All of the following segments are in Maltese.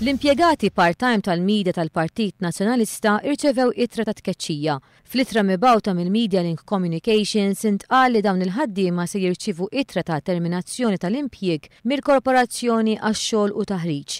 L-impjegati part-time tal-medja tal-Partit Nazzjonalista irċevew itra ta' tkeċċija. Fl-itra mibawta mill-Media Link Communications intqal li dawn il-ħaddiema se jirċivu itra ta' terminazzjoni tal-impjieg mill-Korporazzjoni għax-xogħol u taħriġ.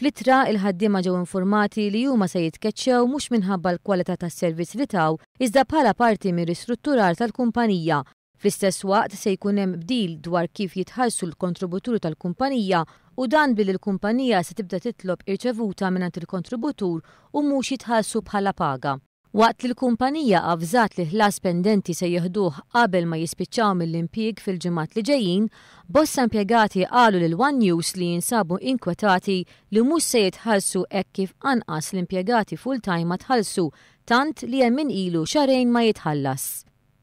Fl-itra il-ħaddiema ġew informati li huma se jitkeċċew mhux minħabba l-kwalità tas-servizz li taw iżda bħala parti mir ristrutturar tal-kumpanija Fl-istess waqt se jkun hemm bdil dwar kif jitħallsu l-kontributuri tal-kumpanija u dan bil il kumpanija se tibda titlob irċevuta minn il-kontributur u mhux jitħallsu bħala paga. Waqt li l-kumpanija avżat li ħlas pendenti se jieħduh qabel ma jispiċċaw mill-impjieg fil-ġimgħat li ġejjin, bossa impjegati qalu lil One News li jinsabu inkwetati li mhux se jitħallsu hekk kif anqas l-impjegati full-time ma tħallsu tant li hemm min ilu xarejn ma jitħallas.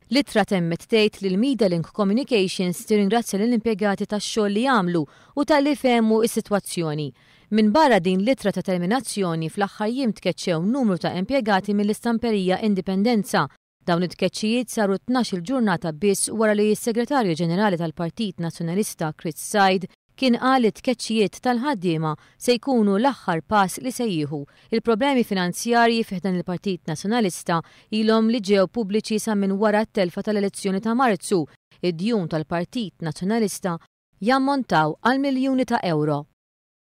Litra temmet tgħid li l-Media Communications tirringrazzja lill-impjegati tax-xogħol li għamlu u tal-li fehmu s-sitwazzjoni. Minn barra din litra ta' terminazzjoni fl-aħħar jim tkeċċew numru ta' impjegati mill-istamperija Indipendenza. Dawn it-tkeċċijiet saru 12 ġurnata biss wara li s-Segretarju Ġenerali tal-Partit Nazzjonalista Chris Said kien għalit it tal-ħaddiema se jkunu l-aħħar pass li se jieħu. Il-problemi finanzjarji fiħdan il-Partit Nazzjonalista ilhom li ġew pubbliċi sa minn wara t-telfa tal-elezzjoni ta' Marzu. Id-djun tal-Partit Nazzjonalista jammontaw għal miljuni ta' euro.